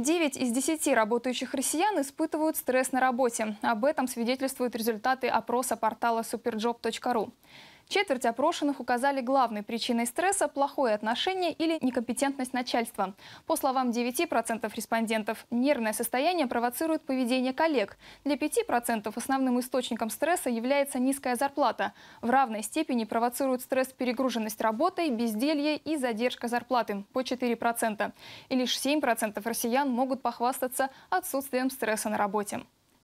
Девять из десяти работающих россиян испытывают стресс на работе. Об этом свидетельствуют результаты опроса портала superjob.ru. Четверть опрошенных указали главной причиной стресса плохое отношение или некомпетентность начальства. По словам 9% респондентов, нервное состояние провоцирует поведение коллег. Для 5% основным источником стресса является низкая зарплата. В равной степени провоцируют стресс перегруженность работой, безделье и задержка зарплаты по 4%. И лишь 7% россиян могут похвастаться отсутствием стресса на работе.